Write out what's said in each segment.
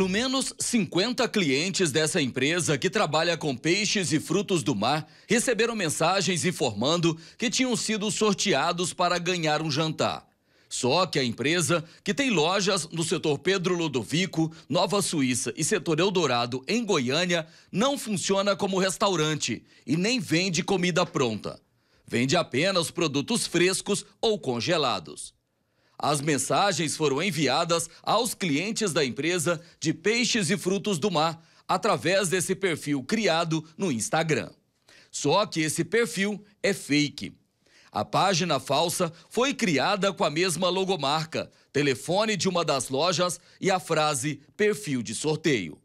Pelo menos 50 clientes dessa empresa que trabalha com peixes e frutos do mar receberam mensagens informando que tinham sido sorteados para ganhar um jantar. Só que a empresa, que tem lojas no setor Pedro Ludovico, Nova Suíça e setor Eldorado, em Goiânia, não funciona como restaurante e nem vende comida pronta. Vende apenas produtos frescos ou congelados. As mensagens foram enviadas aos clientes da empresa de peixes e frutos do mar através desse perfil criado no Instagram. Só que esse perfil é fake. A página falsa foi criada com a mesma logomarca, telefone de uma das lojas e a frase perfil de sorteio.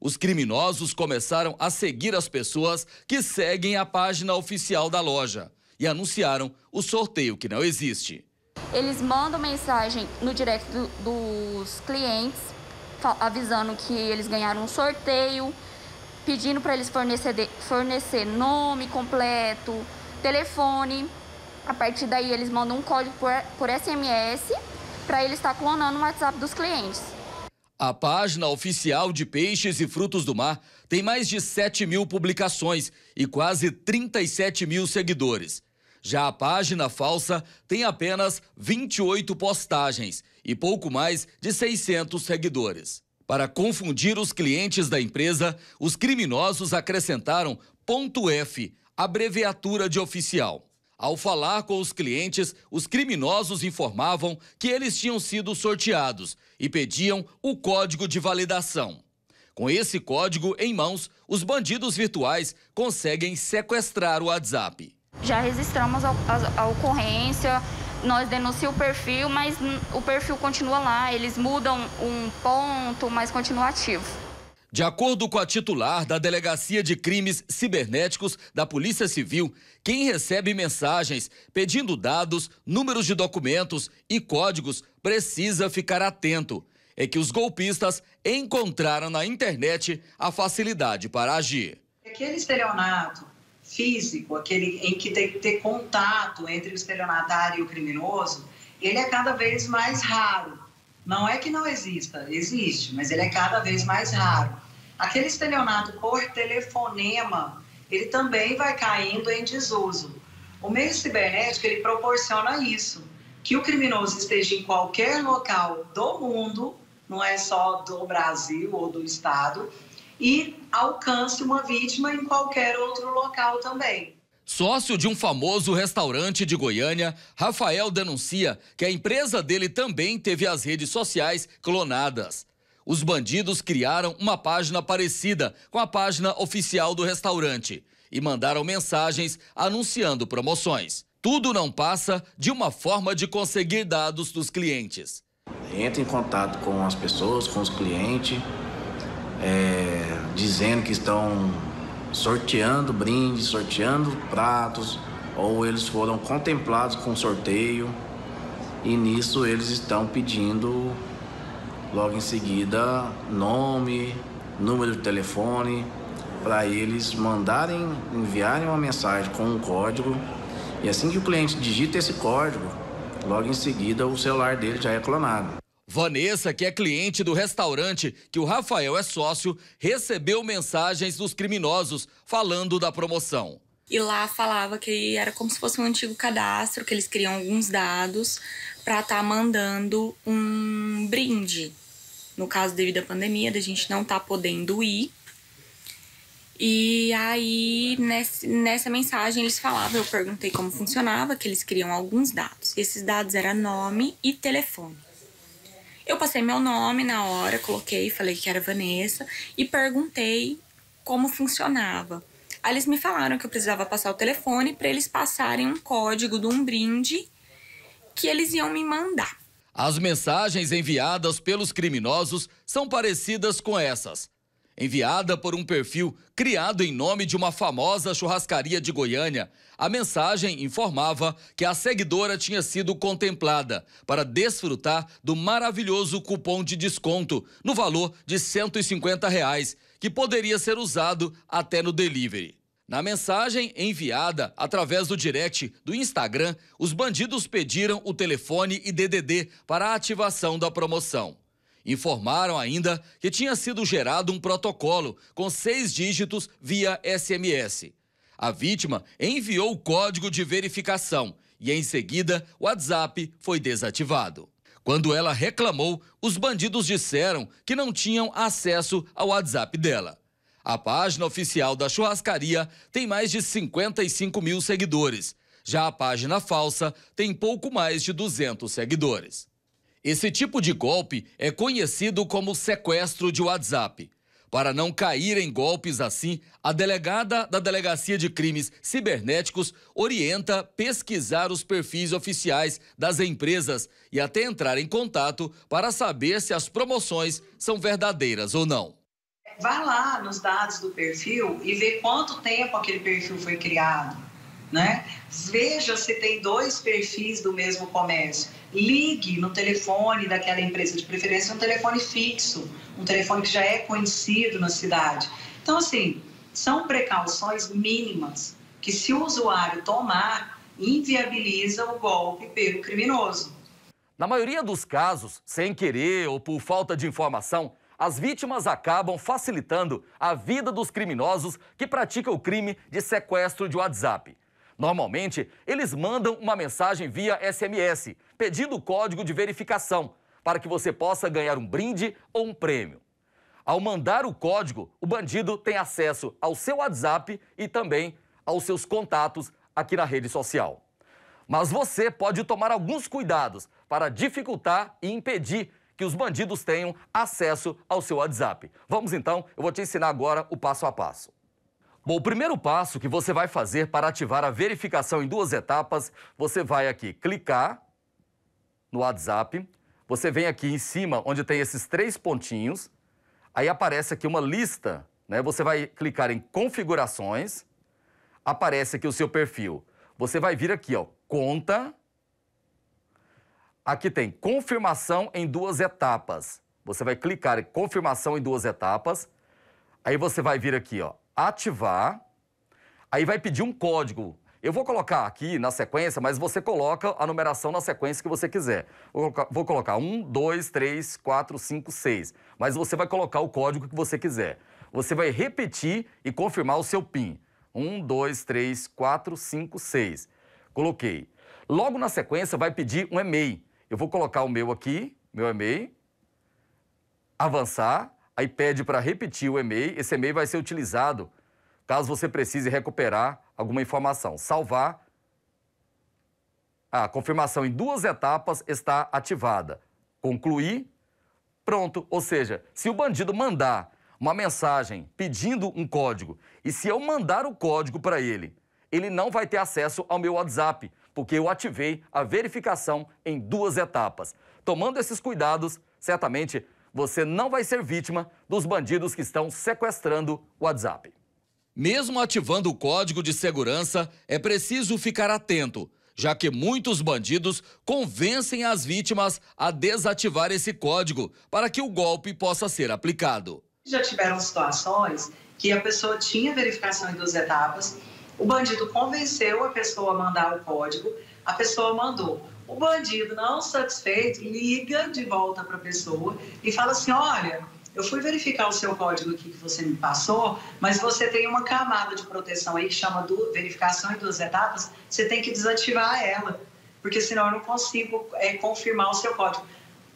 Os criminosos começaram a seguir as pessoas que seguem a página oficial da loja e anunciaram o sorteio que não existe. Eles mandam mensagem no direct do, dos clientes, avisando que eles ganharam um sorteio, pedindo para eles fornecer, fornecer nome completo, telefone. A partir daí, eles mandam um código por, por SMS para ele estar tá clonando o WhatsApp dos clientes. A página oficial de Peixes e Frutos do Mar tem mais de 7 mil publicações e quase 37 mil seguidores. Já a página falsa tem apenas 28 postagens e pouco mais de 600 seguidores. Para confundir os clientes da empresa, os criminosos acrescentaram .f, abreviatura de oficial. Ao falar com os clientes, os criminosos informavam que eles tinham sido sorteados e pediam o código de validação. Com esse código em mãos, os bandidos virtuais conseguem sequestrar o WhatsApp. Já registramos a, a, a ocorrência, nós denunciamos o perfil, mas o perfil continua lá, eles mudam um ponto, mas continua ativo. De acordo com a titular da Delegacia de Crimes Cibernéticos da Polícia Civil, quem recebe mensagens pedindo dados, números de documentos e códigos precisa ficar atento. É que os golpistas encontraram na internet a facilidade para agir. Aquele estelionato físico, aquele em que tem que ter contato entre o estelionatário e o criminoso, ele é cada vez mais raro. Não é que não exista, existe, mas ele é cada vez mais raro. Aquele estelionato por telefonema, ele também vai caindo em desuso. O meio cibernético ele proporciona isso, que o criminoso esteja em qualquer local do mundo, não é só do Brasil ou do estado, e alcance uma vítima em qualquer outro local também. Sócio de um famoso restaurante de Goiânia, Rafael denuncia que a empresa dele também teve as redes sociais clonadas. Os bandidos criaram uma página parecida com a página oficial do restaurante e mandaram mensagens anunciando promoções. Tudo não passa de uma forma de conseguir dados dos clientes. Entra em contato com as pessoas, com os clientes, é, dizendo que estão sorteando brindes, sorteando pratos, ou eles foram contemplados com sorteio e nisso eles estão pedindo logo em seguida nome, número de telefone para eles mandarem, enviarem uma mensagem com um código e assim que o cliente digita esse código, logo em seguida o celular dele já é clonado. Vanessa, que é cliente do restaurante que o Rafael é sócio, recebeu mensagens dos criminosos falando da promoção. E lá falava que era como se fosse um antigo cadastro, que eles criam alguns dados para estar tá mandando um brinde. No caso, devido à pandemia, da gente não tá podendo ir. E aí, nessa mensagem, eles falavam, eu perguntei como funcionava, que eles criam alguns dados. esses dados eram nome e telefone. Eu passei meu nome na hora, coloquei, falei que era Vanessa e perguntei como funcionava. Aí eles me falaram que eu precisava passar o telefone para eles passarem um código de um brinde que eles iam me mandar. As mensagens enviadas pelos criminosos são parecidas com essas. Enviada por um perfil criado em nome de uma famosa churrascaria de Goiânia, a mensagem informava que a seguidora tinha sido contemplada para desfrutar do maravilhoso cupom de desconto no valor de R$ 150, reais, que poderia ser usado até no delivery. Na mensagem enviada através do direct do Instagram, os bandidos pediram o telefone e DDD para a ativação da promoção. Informaram ainda que tinha sido gerado um protocolo com seis dígitos via SMS. A vítima enviou o código de verificação e, em seguida, o WhatsApp foi desativado. Quando ela reclamou, os bandidos disseram que não tinham acesso ao WhatsApp dela. A página oficial da churrascaria tem mais de 55 mil seguidores. Já a página falsa tem pouco mais de 200 seguidores. Esse tipo de golpe é conhecido como sequestro de WhatsApp. Para não cair em golpes assim, a delegada da Delegacia de Crimes Cibernéticos orienta pesquisar os perfis oficiais das empresas e até entrar em contato para saber se as promoções são verdadeiras ou não. Vá lá nos dados do perfil e vê quanto tempo aquele perfil foi criado né? Veja se tem dois perfis do mesmo comércio. Ligue no telefone daquela empresa, de preferência um telefone fixo, um telefone que já é conhecido na cidade. Então, assim, são precauções mínimas que, se o usuário tomar, inviabiliza o golpe pelo criminoso. Na maioria dos casos, sem querer ou por falta de informação, as vítimas acabam facilitando a vida dos criminosos que praticam o crime de sequestro de WhatsApp. Normalmente, eles mandam uma mensagem via SMS, pedindo o código de verificação, para que você possa ganhar um brinde ou um prêmio. Ao mandar o código, o bandido tem acesso ao seu WhatsApp e também aos seus contatos aqui na rede social. Mas você pode tomar alguns cuidados para dificultar e impedir que os bandidos tenham acesso ao seu WhatsApp. Vamos então, eu vou te ensinar agora o passo a passo. Bom, o primeiro passo que você vai fazer para ativar a verificação em duas etapas, você vai aqui clicar no WhatsApp, você vem aqui em cima onde tem esses três pontinhos, aí aparece aqui uma lista, né? Você vai clicar em configurações, aparece aqui o seu perfil. Você vai vir aqui, ó, conta. Aqui tem confirmação em duas etapas. Você vai clicar em confirmação em duas etapas. Aí você vai vir aqui, ó, ativar, aí vai pedir um código. Eu vou colocar aqui na sequência, mas você coloca a numeração na sequência que você quiser. Vou colocar 1, 2, 3, 4, 5, 6. Mas você vai colocar o código que você quiser. Você vai repetir e confirmar o seu PIN. 1, 2, 3, 4, 5, 6. Coloquei. Logo na sequência vai pedir um e-mail. Eu vou colocar o meu aqui, meu e-mail, avançar, aí pede para repetir o e-mail. Esse e-mail vai ser utilizado caso você precise recuperar alguma informação. Salvar. A confirmação em duas etapas está ativada. Concluir. Pronto. Ou seja, se o bandido mandar uma mensagem pedindo um código e se eu mandar o código para ele, ele não vai ter acesso ao meu WhatsApp, porque eu ativei a verificação em duas etapas. Tomando esses cuidados, certamente você não vai ser vítima dos bandidos que estão sequestrando o WhatsApp. Mesmo ativando o código de segurança, é preciso ficar atento, já que muitos bandidos convencem as vítimas a desativar esse código para que o golpe possa ser aplicado. Já tiveram situações que a pessoa tinha verificação em duas etapas, o bandido convenceu a pessoa a mandar o código, a pessoa mandou. O bandido, não satisfeito, liga de volta para a pessoa e fala assim: olha, eu fui verificar o seu código aqui que você me passou, mas você tem uma camada de proteção aí que chama do, verificação em duas etapas, você tem que desativar ela, porque senão eu não consigo é, confirmar o seu código.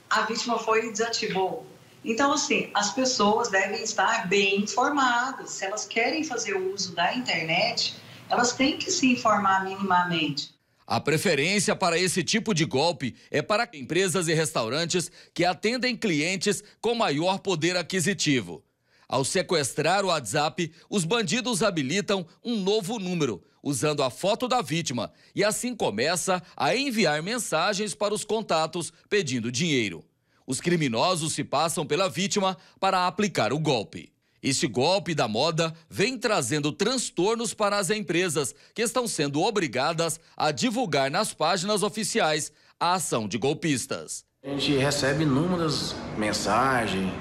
A vítima foi e desativou. Então, assim, as pessoas devem estar bem informadas. Se elas querem fazer uso da internet, elas têm que se informar minimamente. A preferência para esse tipo de golpe é para empresas e restaurantes que atendem clientes com maior poder aquisitivo. Ao sequestrar o WhatsApp, os bandidos habilitam um novo número, usando a foto da vítima, e assim começa a enviar mensagens para os contatos pedindo dinheiro. Os criminosos se passam pela vítima para aplicar o golpe. Este golpe da moda vem trazendo transtornos para as empresas, que estão sendo obrigadas a divulgar nas páginas oficiais a ação de golpistas. A gente recebe inúmeras mensagens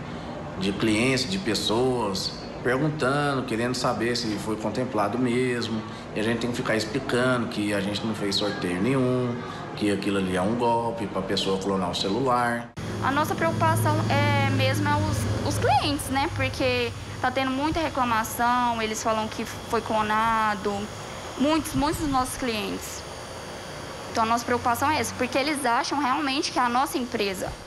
de clientes, de pessoas, perguntando, querendo saber se foi contemplado mesmo. E a gente tem que ficar explicando que a gente não fez sorteio nenhum, que aquilo ali é um golpe para a pessoa clonar o celular. A nossa preocupação é mesmo é os, os clientes, né? Porque Tá tendo muita reclamação, eles falam que foi clonado. Muitos, muitos dos nossos clientes. Então a nossa preocupação é essa, porque eles acham realmente que é a nossa empresa.